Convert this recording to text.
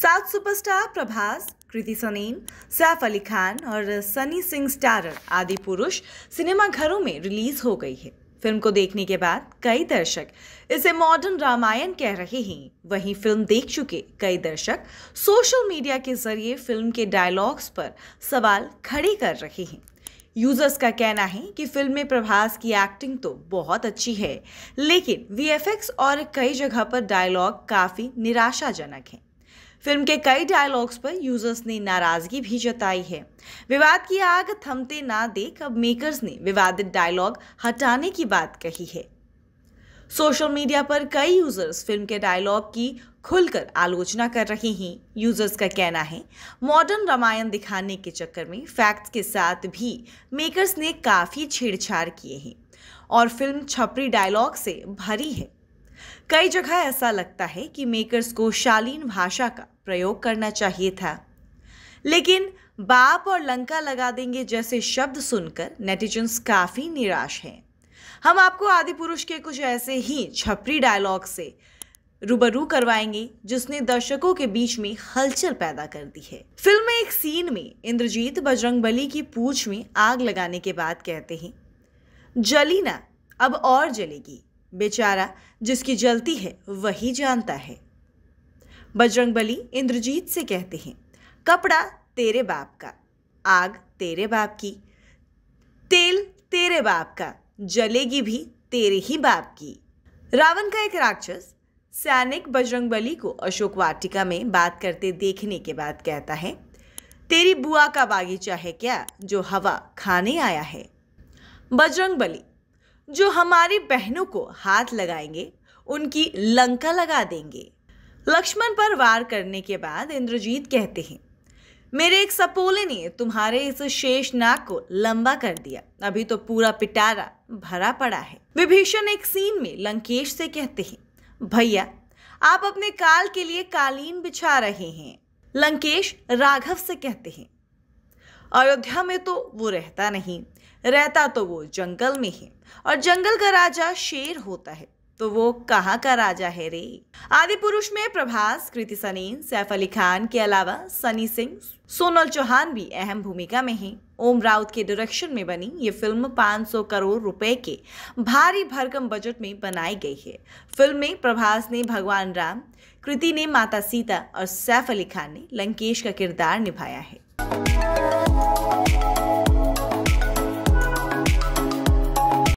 सात सुपरस्टार प्रभास कृति सनीम सैफ अली खान और सनी सिंह स्टारर आदि पुरुष सिनेमा घरों में रिलीज हो गई है फिल्म को देखने के बाद कई दर्शक इसे मॉडर्न रामायण कह रहे हैं वहीं फिल्म देख चुके कई दर्शक सोशल मीडिया के जरिए फिल्म के डायलॉग्स पर सवाल खड़े कर रहे हैं यूजर्स का कहना है कि फिल्म में प्रभास की एक्टिंग तो बहुत अच्छी है लेकिन वीएफएक्स और कई जगह पर डायलॉग काफ़ी निराशाजनक हैं फिल्म के कई डायलॉग्स पर यूजर्स ने नाराजगी भी जताई है विवाद की आग थमते ना देख अब मेकर्स ने विवादित डायलॉग हटाने की बात कही है सोशल मीडिया पर कई यूजर्स फिल्म के डायलॉग की खुलकर आलोचना कर रहे हैं यूजर्स का कहना है मॉडर्न रामायण दिखाने के चक्कर में फैक्ट्स के साथ भी मेकर्स ने काफ़ी छेड़छाड़ किए हैं और फिल्म छपरी डायलॉग से भरी है कई जगह ऐसा लगता है कि मेकर्स को शालीन भाषा का प्रयोग करना चाहिए था लेकिन बाप और लंका लगा देंगे जैसे शब्द सुनकर नेटिजन्स काफ़ी निराश हैं हम आपको आदि पुरुष के कुछ ऐसे ही छपरी डायलॉग से रूबरू करवाएंगे जिसने दर्शकों के बीच में हलचल पैदा कर दी है फिल्म में एक सीन में इंद्रजीत बजरंगबली की पूछ में आग लगाने के बाद कहते हैं जली ना अब और जलेगी बेचारा जिसकी जलती है वही जानता है बजरंग बली इंद्रजीत से कहते हैं कपड़ा तेरे बाप का आग तेरे बाप की तेल तेरे बाप का जलेगी भी तेरे ही बाप की रावण का एक राक्षस सैनिक बजरंग बली को अशोक वाटिका में बात करते देखने के बाद कहता है तेरी बुआ का बागीचा है क्या जो हवा खाने आया है बजरंग बली जो हमारी बहनों को हाथ लगाएंगे उनकी लंका लगा देंगे लक्ष्मण पर वार करने के बाद इंद्रजीत कहते हैं मेरे एक सपोले ने तुम्हारे इस शेष नाक को लंबा कर दिया अभी तो पूरा पिटारा भरा पड़ा है विभीषण एक सीन में लंकेश से कहते हैं भैया आप अपने काल के लिए कालीन बिछा रहे हैं लंकेश राघव से कहते हैं अयोध्या में तो वो रहता नहीं रहता तो वो जंगल में है और जंगल का राजा शेर होता है तो वो कहाँ का राजा है रे आदि पुरुष में प्रभास कृति सनी सैफ अली खान के अलावा सनी सिंह सोनल चौहान भी अहम भूमिका में हैं ओम राउत के डायरेक्शन में बनी ये फिल्म 500 करोड़ रुपए के भारी भरकम बजट में बनाई गई है फिल्म में प्रभास ने भगवान राम कृति ने माता सीता और सैफ अली खान ने लंकेश का किरदार निभाया है